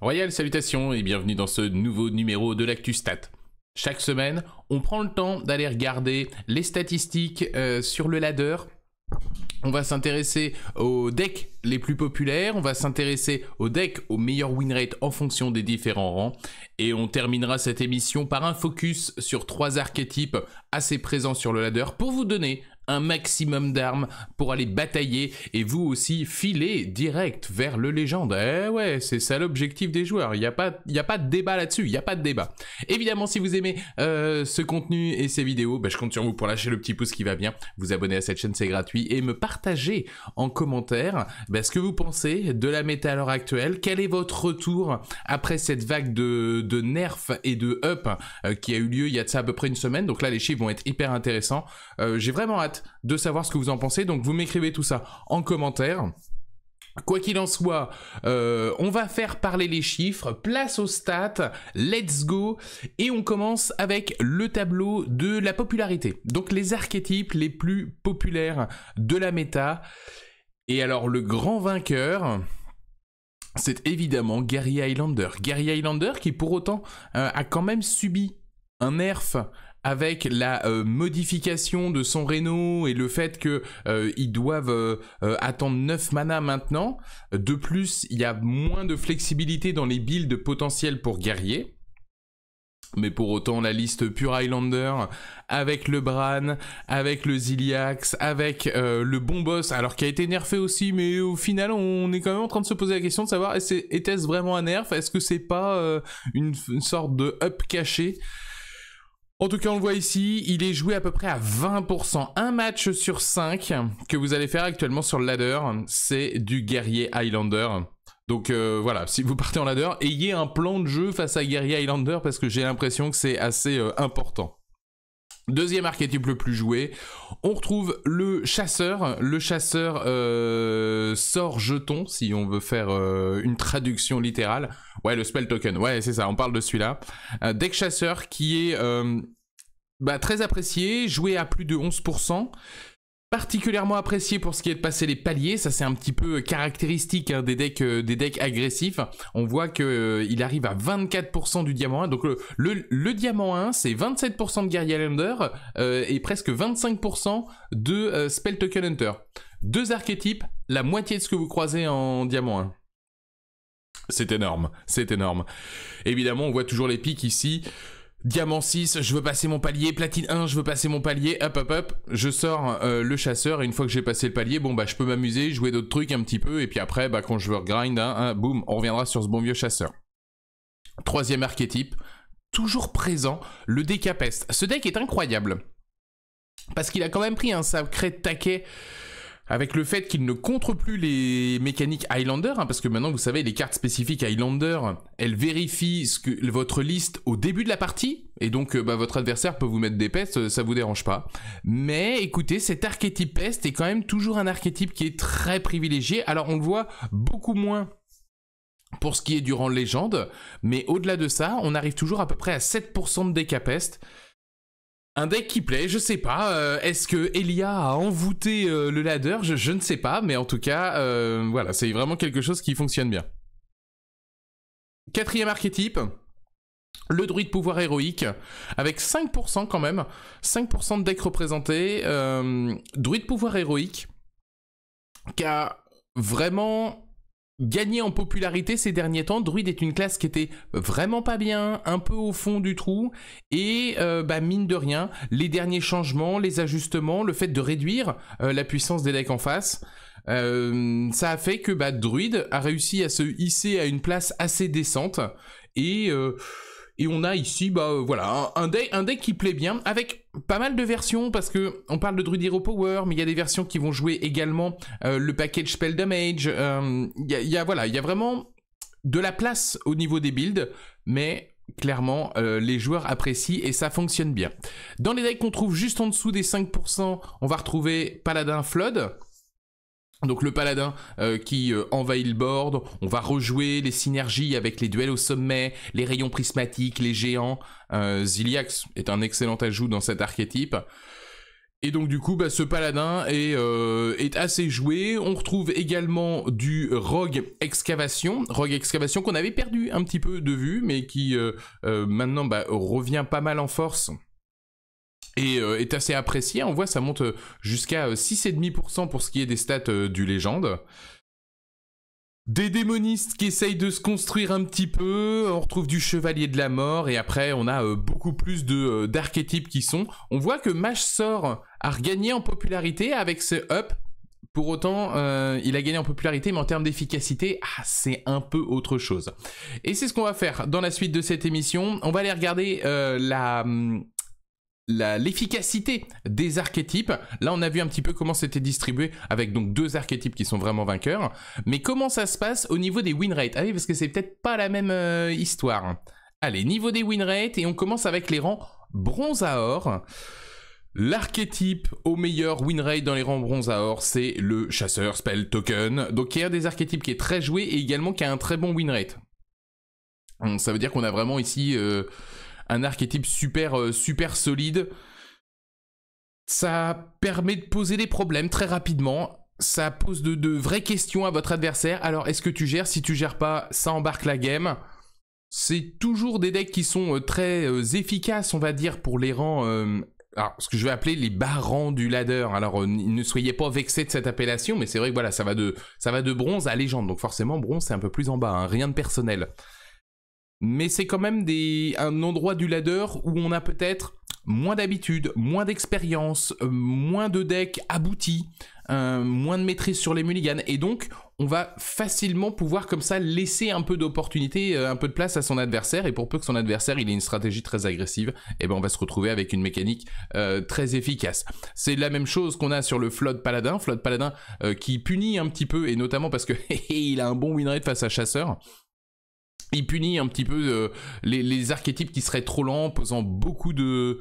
Royal, salutations et bienvenue dans ce nouveau numéro de l'ActuStat. Chaque semaine, on prend le temps d'aller regarder les statistiques euh, sur le ladder. On va s'intéresser aux decks les plus populaires, on va s'intéresser aux decks aux meilleurs win rate en fonction des différents rangs, et on terminera cette émission par un focus sur trois archétypes assez présents sur le ladder pour vous donner un maximum d'armes pour aller batailler et vous aussi filer direct vers le légende. Eh ouais, c'est ça l'objectif des joueurs. Il n'y a, pas, a pas de débat là-dessus, il n'y a pas de débat. Évidemment, si vous aimez euh, ce contenu et ces vidéos, bah, je compte sur vous pour lâcher le petit pouce qui va bien, vous abonner à cette chaîne, c'est gratuit, et me partager en commentaire bah, ce que vous pensez de la méta à l'heure actuelle. Quel est votre retour après cette vague de, nerfs et de up euh, qui a eu lieu il y a de ça à peu près une semaine Donc là, les chiffres vont être hyper intéressants. Euh, j'ai vraiment hâte de savoir ce que vous en pensez. Donc vous m'écrivez tout ça en commentaire. Quoi qu'il en soit, euh, on va faire parler les chiffres, place aux stats, let's go, et on commence avec le tableau de la popularité. Donc les archétypes les plus populaires de la méta. Et alors le grand vainqueur, c'est évidemment Gary Highlander. Gary Highlander qui pour autant euh, a quand même subi un nerf avec la euh, modification de son Renault et le fait que euh, doivent euh, attendre 9 manas maintenant, de plus, il y a moins de flexibilité dans les builds potentiels pour guerrier. Mais pour autant, la liste pure Highlander, avec le Bran, avec le Ziliax, avec le bon boss, alors qui a été nerfé aussi, mais au final, on est quand même en train de se poser la question de savoir, était-ce vraiment un nerf Est-ce que c'est pas une, sorte de up caché en tout cas, on le voit ici, il est joué à peu près à 20%. Un match sur 5 que vous allez faire actuellement sur le ladder, c'est du guerrier Highlander. Donc euh, voilà, si vous partez en ladder, ayez un plan de jeu face à Guerrier Highlander parce que j'ai l'impression que c'est assez euh, important. Deuxième archétype le plus joué, on retrouve le chasseur. Le chasseur euh, sort jeton, si on veut faire une traduction littérale. Ouais, le spell token, ouais, c'est ça, on parle de celui-là. deck chasseur qui est bah, très apprécié, joué à plus de 11%. Particulièrement apprécié pour ce qui est de passer les paliers, ça c'est un petit peu caractéristique hein, des decks euh, des decks agressifs. On voit qu'il euh, arrive à 24% du diamant 1. Donc le, le, diamant 1, c'est 27% de Guerrier Lander euh, et presque 25% de Spell Token Hunter. Deux archétypes, la moitié de ce que vous croisez en diamant 1. C'est énorme, c'est énorme. Évidemment, on voit toujours les pics ici. Diamant 6, je veux passer mon palier. Platine 1, je veux passer mon palier. Hop, hop, hop. Je sors euh, le chasseur et une fois que j'ai passé le palier, bon bah je peux m'amuser, jouer d'autres trucs un petit peu. Et puis après, bah quand je veux grind, un hein, hein, boom, on reviendra sur ce bon vieux chasseur. Troisième archétype, toujours présent, le décapeste. Ce deck est incroyable. Parce qu'il a quand même pris un sacré taquet avec le fait qu'il ne contre plus les mécaniques Highlander, hein, parce que maintenant vous savez les cartes spécifiques Highlander, elles vérifient votre liste au début de la partie, et donc euh, bah, votre adversaire peut vous mettre des pestes, euh, ça vous dérange pas. Mais écoutez, cet archétype peste est quand même toujours un archétype qui est très privilégié, alors on le voit beaucoup moins pour ce qui est durant légende, mais au-delà de ça, on arrive toujours à peu près à 7% de peste un deck qui plaît, je sais pas. Euh, est-ce que Elia a envoûté euh, le ladder je, ne sais pas, mais en tout cas, euh, voilà, c'est vraiment quelque chose qui fonctionne bien. Quatrième archétype, le druide pouvoir héroïque, avec 5% quand même, 5% de deck représenté, druide pouvoir héroïque, qui a vraiment gagné en popularité ces derniers temps. druide est une classe qui était vraiment pas bien, un peu au fond du trou, et euh, bah, mine de rien, les derniers changements, les ajustements, le fait de réduire euh, la puissance des decks en face, euh, ça a fait que bah, Druid a réussi à se hisser à une place assez décente, et et on a ici, bah euh, voilà, un, deck, un deck qui plaît bien, avec pas mal de versions, parce que on parle de Druid Hero Power, mais il y a des versions qui vont jouer également euh, le package Spell Damage. Euh, il y, a, voilà, il y a vraiment de la place au niveau des builds, mais clairement, les joueurs apprécient et ça fonctionne bien. Dans les decks qu'on trouve juste en dessous des 5%, on va retrouver Paladin Flood, donc le paladin euh, qui euh, envahit le board, on va rejouer les synergies avec les duels au sommet, les rayons prismatiques, les géants. Euh, Ziliax est un excellent ajout dans cet archétype. Et donc du coup, bah, ce paladin est, euh, est, assez joué. On retrouve également du Rogue Excavation. Rogue Excavation qu'on avait perdu un petit peu de vue, mais qui maintenant bah, revient pas mal en force et euh, est assez apprécié. On voit ça monte euh, jusqu'à 6,5% euh, pour ce qui est des stats du légende. Des démonistes qui essayent de se construire un petit peu, on retrouve du chevalier de la mort, et après on a beaucoup plus de d'archétypes qui sont. On voit que Mage Sort a regagné en popularité avec ce up. Pour autant, il a gagné en popularité, mais en termes d'efficacité, ah, c'est un peu autre chose. Et c'est ce qu'on va faire dans la suite de cette émission. On va aller regarder la... Hum, l'efficacité des archétypes. Là, on a vu un petit peu comment c'était distribué avec donc deux archétypes qui sont vraiment vainqueurs. Mais comment ça se passe au niveau des win rates Allez, ah parce que c'est peut-être pas la même euh, histoire. Allez, niveau des win rates, et on commence avec les rangs bronze à or. L'archétype au meilleur win rate dans les rangs bronze à or, c'est le chasseur spell token. Donc il y a des archétypes qui est très joué et également qui a un très bon win rate. ça veut dire qu'on a vraiment ici euh, un archétype super, euh, super solide. Ça permet de poser des problèmes très rapidement. Ça pose de, vraies questions à votre adversaire. Alors, est-ce que tu gères Si tu gères pas, ça embarque la game. C'est toujours des decks qui sont euh, très euh, efficaces, on va dire, pour les rangs. alors, ce que je vais appeler les barons du ladder. Alors, ne soyez pas vexés de cette appellation, mais c'est vrai que voilà, ça va de, ça va de bronze à légende. Donc, forcément, bronze, c'est un peu plus en bas, hein. rien de personnel mais c'est quand même des, un endroit du ladder où on a peut-être moins d'habitude, moins d'expérience, euh, moins de deck abouti, euh, moins de maîtrise sur les mulligans, et donc on va facilement pouvoir comme ça laisser un peu d'opportunité, euh, un peu de place à son adversaire, et pour peu que son adversaire il ait une stratégie très agressive, et eh ben on va se retrouver avec une mécanique très efficace. C'est la même chose qu'on a sur le Flood Paladin, Flood Paladin qui punit un petit peu, et notamment parce que il a un bon winrate face à Chasseur, il punit un petit peu euh, les, archétypes qui seraient trop lents, posant beaucoup de,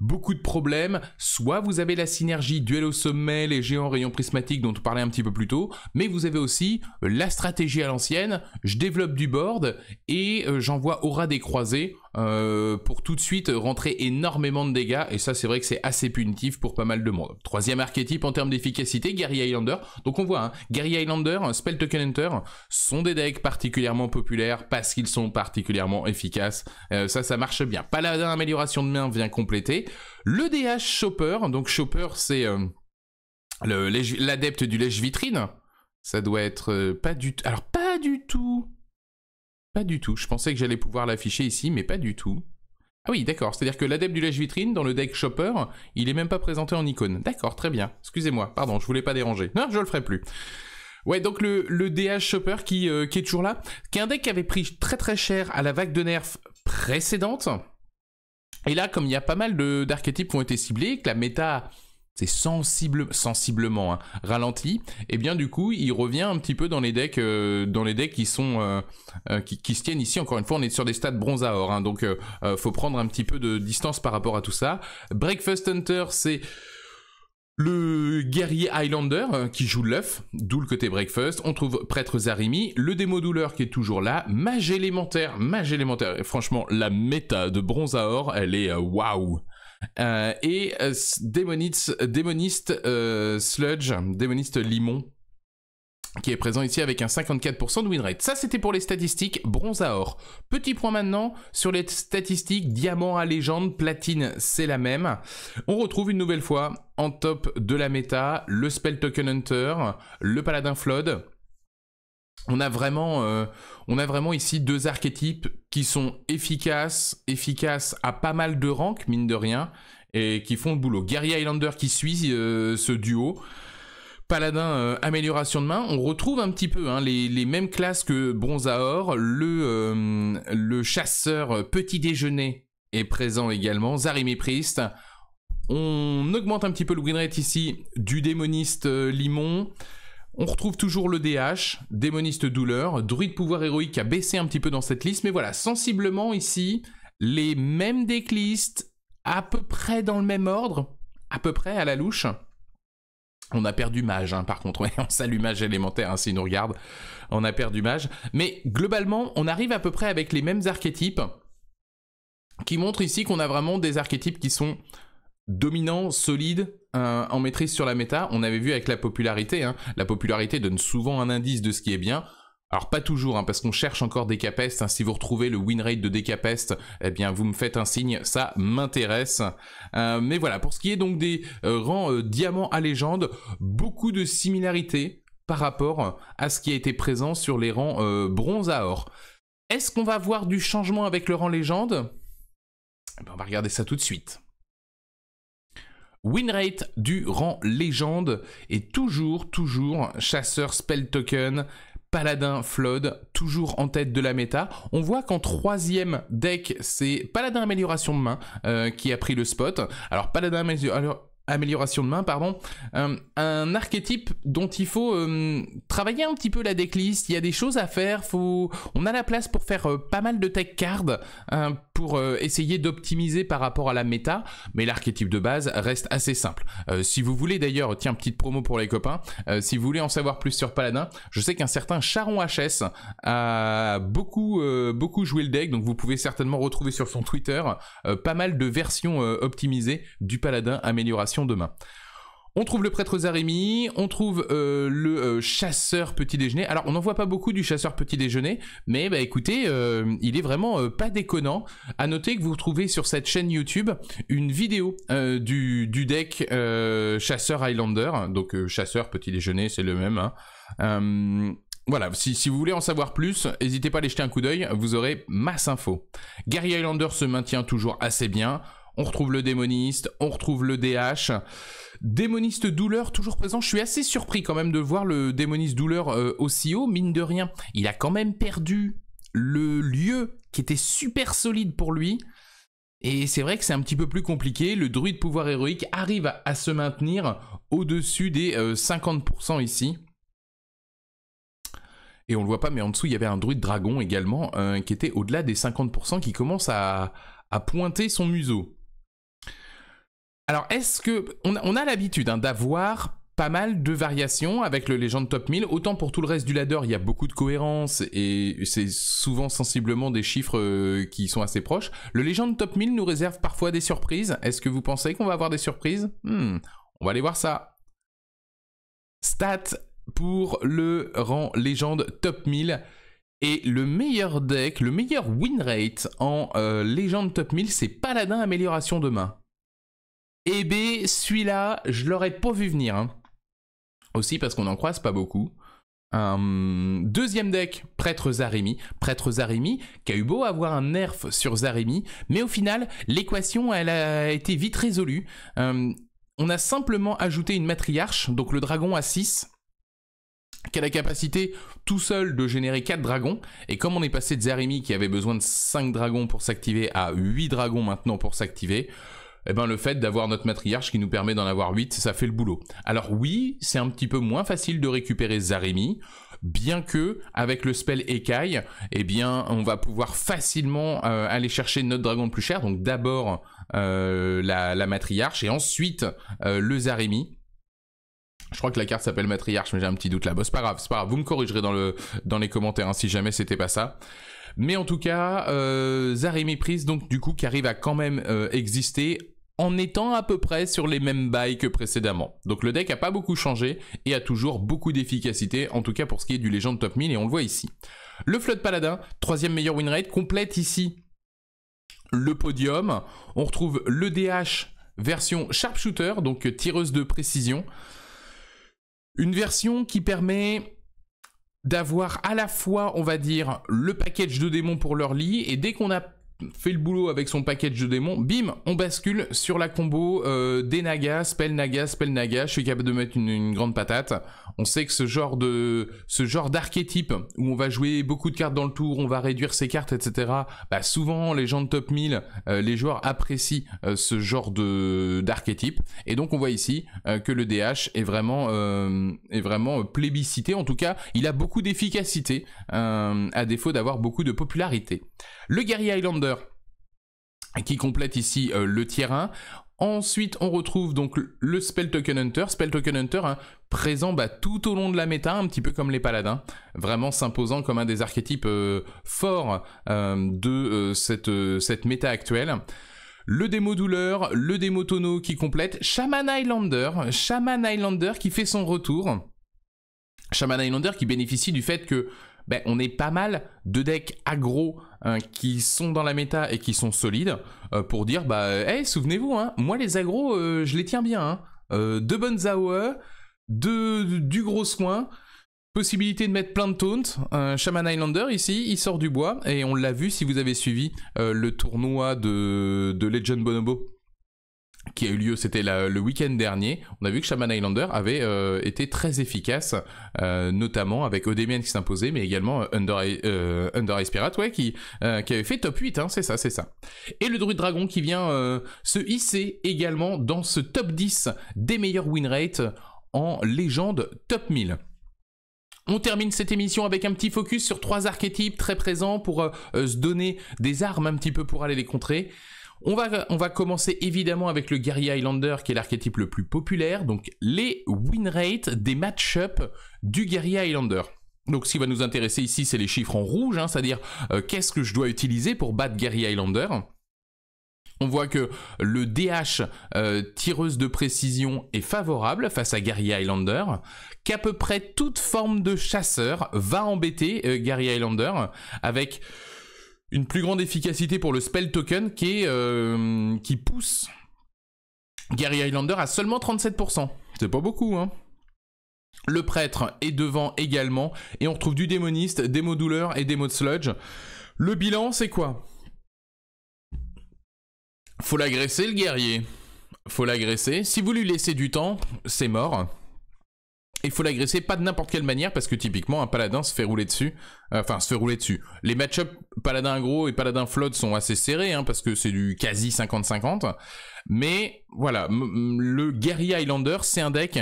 beaucoup de problèmes. Soit vous avez la synergie duel au sommet, les géants rayons prismatiques dont on parlait un petit peu plus tôt, mais vous avez aussi euh, la stratégie à l'ancienne, je développe du board et euh, j'envoie aura des croisés euh, pour tout de suite rentrer énormément de dégâts, et ça c'est vrai que c'est assez punitif pour pas mal de monde. Troisième archétype en termes d'efficacité, Gary Highlander. Donc on voit, hein, Gary Highlander, Spell Token Hunter sont des decks particulièrement populaires parce qu'ils sont particulièrement efficaces. Euh, ça, ça marche bien. Paladin amélioration de main vient compléter. Le DH Chopper, donc Chopper c'est euh, l'adepte du lèche-vitrine. Ça doit être pas du tout... Alors pas du tout pas du tout. Je pensais que j'allais pouvoir l'afficher ici, mais pas du tout. Ah oui, d'accord. C'est-à-dire que l'adepte du lèche-vitrine, dans le deck Chopper, il est même pas présenté en icône. D'accord, très bien. Excusez-moi. Pardon, je voulais pas déranger. Non, je le ferai plus. Ouais, donc le, DH Chopper qui, euh, qui, est toujours là, qui est un deck qui avait pris très très cher à la vague de nerfs précédente. Et là, comme il y a pas mal d'archétypes qui ont été ciblés, que la méta c'est sensible, sensiblement hein, ralenti, et eh bien du coup il revient un petit peu dans les decks, euh, dans les decks qui sont euh, euh, qui, se tiennent ici. Encore une fois, on est sur des stades bronze à or, hein. donc faut prendre un petit peu de distance par rapport à tout ça. Breakfast Hunter, c'est le guerrier Highlander qui joue l'œuf, d'où le côté breakfast. On trouve Prêtre Zarimi, le démo douleur qui est toujours là, Mage élémentaire, Mage élémentaire. franchement, la méta de bronze à or, elle est waouh. Euh, et euh, démoniste, euh, Sludge, démoniste Limon, qui est présent ici avec un 54% de winrate. Ça, c'était pour les statistiques bronze à or. Petit point maintenant sur les statistiques diamant à légende, platine, c'est la même. On retrouve une nouvelle fois en top de la méta le Spell Token Hunter, le Paladin Flood, euh, on a vraiment, ici deux archétypes qui sont efficaces, efficaces à pas mal de ranks mine de rien, et qui font le boulot. Gary Highlander qui suit euh, ce duo. Paladin euh, amélioration de main, on retrouve un petit peu hein, les, mêmes classes que Bronzaor, le, le chasseur petit déjeuner est présent également, Priest, on augmente un petit peu le winrate ici du démoniste Limon, on retrouve toujours le DH, démoniste douleur, druide pouvoir héroïque a baissé un petit peu dans cette liste, mais voilà, sensiblement ici, les mêmes déclistes, à peu près dans le même ordre, à peu près à la louche. On a perdu mage, hein, par contre, on salue mage élémentaire hein, s'il nous regarde, on a perdu mage. Mais globalement, on arrive à peu près avec les mêmes archétypes, qui montrent ici qu'on a vraiment des archétypes qui sont dominant, solide euh, en maîtrise sur la méta. On avait vu avec la popularité, hein. la popularité donne souvent un indice de ce qui est bien. Alors pas toujours, hein, parce qu'on cherche encore Décapest. Hein. Si vous retrouvez le win rate de Décapest, eh bien vous me faites un signe, ça m'intéresse. Euh, mais voilà, pour ce qui est donc des euh, rangs diamants à légende, beaucoup de similarités par rapport à ce qui a été présent sur les rangs bronze à or. Est-ce qu'on va voir du changement avec le rang légende eh ben, On va regarder ça tout de suite. Winrate du rang légende est toujours, toujours chasseur spell token, paladin flood, toujours en tête de la méta. On voit qu'en troisième deck, c'est paladin amélioration de main euh, qui a pris le spot. Alors paladin amélioration amélioration de main, pardon, euh, un archétype dont il faut euh, travailler un petit peu la decklist. Il y a des choses à faire. Faut, on a la place pour faire euh, pas mal de tech cards pour essayer d'optimiser par rapport à la méta. Mais l'archétype de base reste assez simple. si vous voulez d'ailleurs, tiens petite promo pour les copains. si vous voulez en savoir plus sur Paladin, je sais qu'un certain Charon HS a beaucoup beaucoup joué le deck, donc vous pouvez certainement retrouver sur son Twitter pas mal de versions optimisées du Paladin amélioration demain. On trouve le prêtre Zarémi, on trouve euh, le euh, chasseur petit déjeuner. Alors on n'en voit pas beaucoup du chasseur petit déjeuner, mais bah écoutez, euh, il est vraiment pas déconnant. À noter que vous trouvez sur cette chaîne YouTube une vidéo du, deck chasseur Highlander, donc chasseur petit déjeuner, c'est le même. Hein. Voilà, si, vous voulez en savoir plus, n'hésitez pas à aller jeter un coup d'œil, vous aurez masse info. Gary Highlander se maintient toujours assez bien on retrouve le démoniste, on retrouve le DH. Démoniste douleur toujours présent. Je suis assez surpris quand même de voir le démoniste douleur euh, aussi haut, mine de rien. Il a quand même perdu le lieu qui était super solide pour lui. Et c'est vrai que c'est un petit peu plus compliqué. Le druide pouvoir héroïque arrive à, se maintenir au-dessus des 50% euh, ici. Et on le voit pas, mais en dessous, il y avait un druide dragon également euh, qui était au-delà des 50% qui commence à pointer son museau. Alors, est-ce que on, a l'habitude hein, d'avoir pas mal de variations avec le légende Top 1000. Autant pour tout le reste du ladder, il y a beaucoup de cohérence et c'est souvent sensiblement des chiffres euh, qui sont assez proches. Le légende Top 1000 nous réserve parfois des surprises. Est-ce que vous pensez qu'on va avoir des surprises hmm, On va aller voir ça. Stats pour le rang Légende Top 1000. Et le meilleur deck, le meilleur win rate en euh, Légende Top 1000, c'est Paladin Amélioration de main. Eh B, ben, celui-là, je l'aurais pas vu venir. Hein. Aussi parce qu'on n'en croise pas beaucoup. Hum, deuxième deck, Prêtre Zarimi. Prêtre Zarimi, qui a eu beau avoir un nerf sur Zarimi. mais au final, l'équation, elle a été vite résolue. Hum, on a simplement ajouté une matriarche, donc le dragon à 6, qui a la capacité tout seul de générer 4 dragons. Et comme on est passé de Zarimi qui avait besoin de 5 dragons pour s'activer à 8 dragons maintenant pour s'activer, eh ben, le fait d'avoir notre matriarche qui nous permet d'en avoir 8, ça fait le boulot. Alors oui, c'est un petit peu moins facile de récupérer Zaremi, bien que avec le spell écaille, eh bien, on va pouvoir facilement euh, aller chercher notre dragon plus cher, donc d'abord euh, la, matriarche et ensuite euh, le Zaremi. Je crois que la carte s'appelle matriarche, mais j'ai un petit doute là. bas c'est pas grave, c'est pas grave. Vous me corrigerez dans, le, dans les commentaires hein, si jamais c'était pas ça. Mais en tout cas, Zaremi prise donc du coup qui arrive à quand même exister en étant à peu près sur les mêmes bails que précédemment. Donc le deck a pas beaucoup changé et a toujours beaucoup d'efficacité, en tout cas pour ce qui est du Légende Top 1000 et on le voit ici. Le Flood Paladin, troisième meilleur win rate, complète ici le podium. On retrouve le DH version sharpshooter, donc tireuse de précision. Une version qui permet d'avoir à la fois, on va dire, le package de démons pour leur lit, et dès qu'on a fait le boulot avec son package de démons, bim, on bascule sur la combo euh, des Nagas, Spell Naga, Spell Naga, je suis capable de mettre une grande patate, on sait que ce genre de ce genre d'archétype où on va jouer beaucoup de cartes dans le tour, on va réduire ses cartes, etc. Bah, souvent les gens de top 1000, euh, les joueurs apprécient euh, ce genre de d'archétype. Et donc on voit ici euh, que le DH est vraiment vraiment plébiscité. En tout cas, il a beaucoup d'efficacité à défaut d'avoir beaucoup de popularité. Le Gary Highlander qui complète ici le tier 1. Ensuite, on retrouve donc le Spell Token Hunter. Spell Token Hunter hein, présent bah, tout au long de la méta, un petit peu comme les paladins, vraiment s'imposant comme un des archétypes euh, forts euh, de euh, cette, méta actuelle le démo douleur, le démo tonneau qui complète, Shaman Islander. Shaman Islander qui fait son retour. Shaman Islander qui bénéficie du fait que ben, on est pas mal de decks aggro hein, qui sont dans la méta et qui sont solides euh, pour dire bah, hey, eh, souvenez-vous, hein, moi les agro euh, je les tiens bien. Hein. Euh, bonnes AOE, deux du gros soin, possibilité de mettre plein de taunts. Un Shaman Islander ici, il sort du bois et on l'a vu si vous avez suivi le tournoi de Legend Bonobo qui a eu lieu, c'était le week-end dernier, on a vu que Shaman Islander avait euh, été très efficace, euh, notamment avec Odemian qui s'imposait, mais également euh, Under, eyes Under Pirate, qui, qui avait fait top 8, hein, c'est ça, c'est ça. Et le druide dragon qui vient se hisser également dans ce top 10 des meilleurs win rates en légende top 1000. On termine cette émission avec un petit focus sur trois archétypes très présents pour se donner des armes un petit peu pour aller les contrer. On va, commencer évidemment avec le Gary Highlander qui est l'archétype le plus populaire, donc les win rates des match du Gary Highlander. Donc ce qui va nous intéresser ici, c'est les chiffres en rouge, hein, c'est-à-dire euh, qu'est-ce que je dois utiliser pour battre Gary Highlander. On voit que le DH euh, tireuse de précision est favorable face à Gary Highlander, qu'à peu près toute forme de chasseur va embêter euh, Gary Highlander avec une plus grande efficacité pour le spell token qui, euh, qui pousse Guerrier Highlander à seulement 37%. C'est pas beaucoup, hein. Le prêtre est devant également, et on retrouve du démoniste, des mots douleur et des mots de sludge. Le bilan, c'est quoi Faut l'agresser, le guerrier. Faut l'agresser. Si vous lui laissez du temps, c'est mort il faut l'agresser pas de n'importe quelle manière parce que typiquement un paladin se fait rouler dessus. Euh, enfin, se fait rouler dessus. Les match-up paladin gros et paladin flotte sont assez serrés hein, parce que c'est du quasi 50-50. Mais voilà, le guerrier Highlander, c'est un deck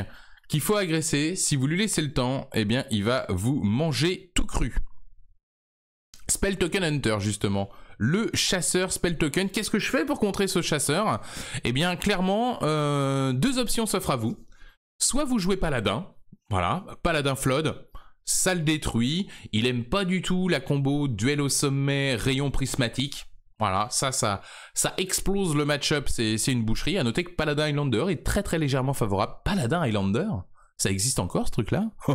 qu'il faut agresser. Si vous lui laissez le temps, eh bien, il va vous manger tout cru. Spell Token Hunter, justement. Le chasseur Spell Token. Qu'est-ce que je fais pour contrer ce chasseur Eh bien, clairement, euh, deux options s'offrent à vous. Soit vous jouez Paladin, voilà, Paladin Flood, ça le détruit. Il aime pas du tout la combo duel au sommet, rayon prismatique. Voilà, ça, ça, ça explose le match-up, c'est une boucherie. À noter que Paladin Islander est très très légèrement favorable. Paladin Islander, Ça existe encore ce truc-là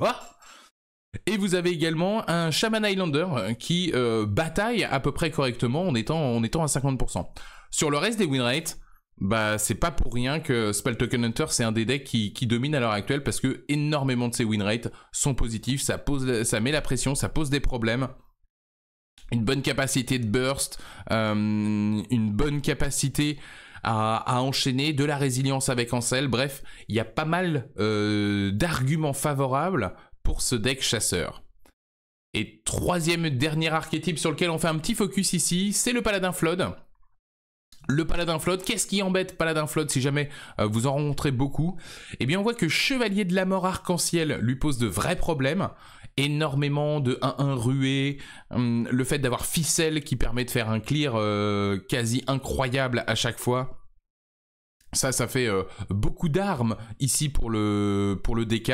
Et vous avez également un Shaman Islander euh, qui euh, bataille à peu près correctement en étant, en étant à 50%. Sur le reste des win bah c'est pas pour rien que Spell Token Hunter c'est un des decks qui, domine à l'heure actuelle parce que énormément de ses win rates sont positifs, ça, ça met la pression, ça pose des problèmes. Une bonne capacité de burst, euh, une bonne capacité à, enchaîner, de la résilience avec Ansel, bref, il y a pas mal euh, d'arguments favorables pour ce deck chasseur. Et troisième, dernier archétype sur lequel on fait un petit focus ici, c'est le Paladin Flood le paladin flotte, qu'est-ce qui embête paladin flotte si jamais euh, vous en rencontrez beaucoup Eh bien on voit que chevalier de la mort arc-en-ciel lui pose de vrais problèmes, énormément de 1-1 rué, hum, le fait d'avoir ficelle qui permet de faire un clear euh, quasi incroyable à chaque fois. Ça, ça fait euh, beaucoup d'armes ici pour le, pour le DK.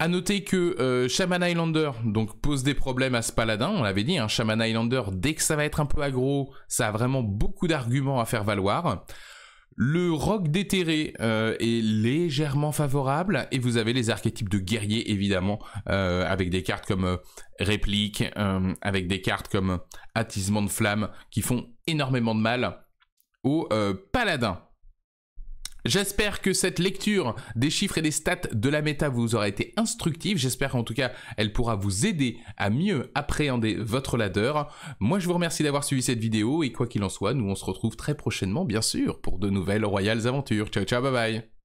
A noter que euh, Shaman Highlander donc pose des problèmes à ce paladin. On l'avait dit, un hein. Shaman Highlander, dès que ça va être un peu aggro, ça a vraiment beaucoup d'arguments à faire valoir. Le rock déterré euh, est légèrement favorable et vous avez les archétypes de guerrier évidemment euh, avec des cartes comme réplique, avec des cartes comme attisement de flamme qui font énormément de mal aux paladins. J'espère que cette lecture des chiffres et des stats de la méta vous aura été instructive. J'espère qu'en tout cas, elle pourra vous aider à mieux appréhender votre ladder. Moi, je vous remercie d'avoir suivi cette vidéo et quoi qu'il en soit, nous on se retrouve très prochainement, bien sûr, pour de nouvelles Royales Aventures. Ciao, ciao, bye bye